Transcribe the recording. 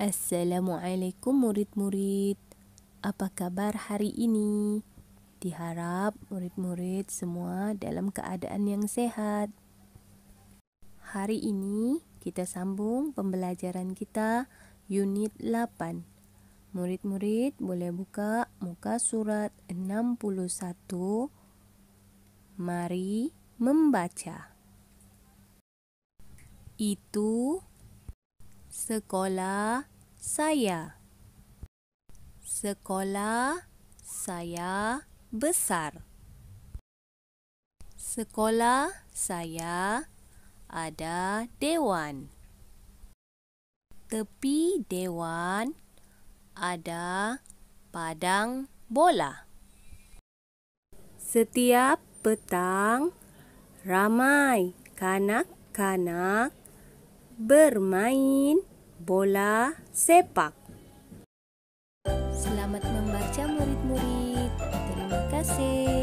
Assalamualaikum murid-murid. Apa kabar hari ini? Diharap murid-murid semua dalam keadaan yang sehat. Hari ini kita sambung pembelajaran kita unit 8. Murid-murid boleh buka muka surat 61. Mari membaca. Itu sekolah saya. Sekolah saya besar. Sekolah saya ada dewan. Tepi dewan ada padang bola. Setiap petang ramai kanak-kanak bermain bola sepak. Selamat membaca murid-murid. Terima kasih.